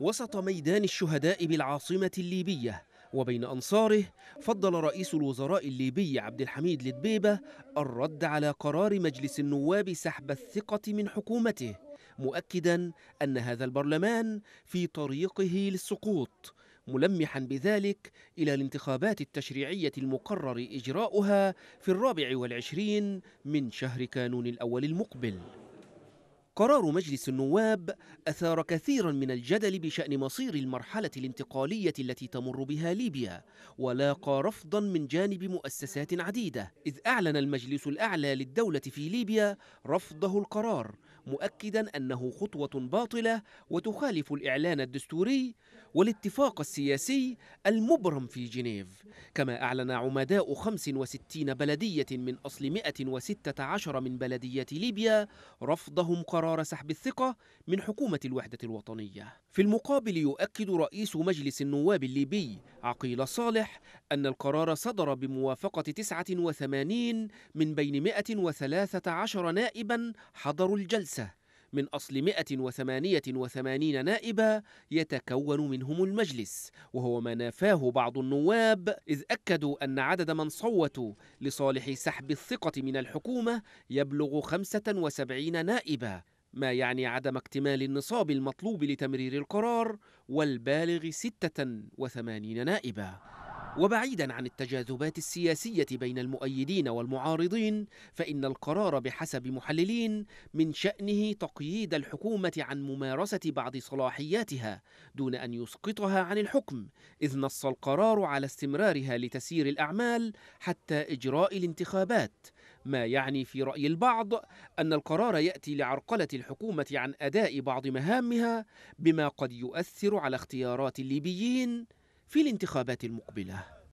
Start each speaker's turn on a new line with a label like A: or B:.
A: وسط ميدان الشهداء بالعاصمة الليبية وبين أنصاره فضل رئيس الوزراء الليبي عبد الحميد لدبيبة الرد على قرار مجلس النواب سحب الثقة من حكومته مؤكدا أن هذا البرلمان في طريقه للسقوط ملمحا بذلك إلى الانتخابات التشريعية المقرر إجراؤها في الرابع والعشرين من شهر كانون الأول المقبل قرار مجلس النواب أثار كثيرا من الجدل بشأن مصير المرحلة الانتقالية التي تمر بها ليبيا ولاقى رفضا من جانب مؤسسات عديدة إذ أعلن المجلس الأعلى للدولة في ليبيا رفضه القرار مؤكدا أنه خطوة باطلة وتخالف الإعلان الدستوري والاتفاق السياسي المبرم في جنيف كما أعلن عمداء 65 بلدية من أصل 116 من بلديات ليبيا رفضهم قرار سحب الثقة من حكومة الوحدة الوطنية في المقابل يؤكد رئيس مجلس النواب الليبي عقيل صالح أن القرار صدر بموافقة 89 من بين 113 نائبا حضروا الجلسة من أصل 188 نائبا يتكون منهم المجلس وهو ما نافاه بعض النواب إذ أكدوا أن عدد من صوتوا لصالح سحب الثقة من الحكومة يبلغ 75 نائبا ما يعني عدم اكتمال النصاب المطلوب لتمرير القرار والبالغ 86 نائبا وبعيدا عن التجاذبات السياسية بين المؤيدين والمعارضين فإن القرار بحسب محللين من شأنه تقييد الحكومة عن ممارسة بعض صلاحياتها دون أن يسقطها عن الحكم إذ نص القرار على استمرارها لتسيير الأعمال حتى إجراء الانتخابات ما يعني في رأي البعض أن القرار يأتي لعرقلة الحكومة عن أداء بعض مهامها بما قد يؤثر على اختيارات الليبيين في الانتخابات المقبله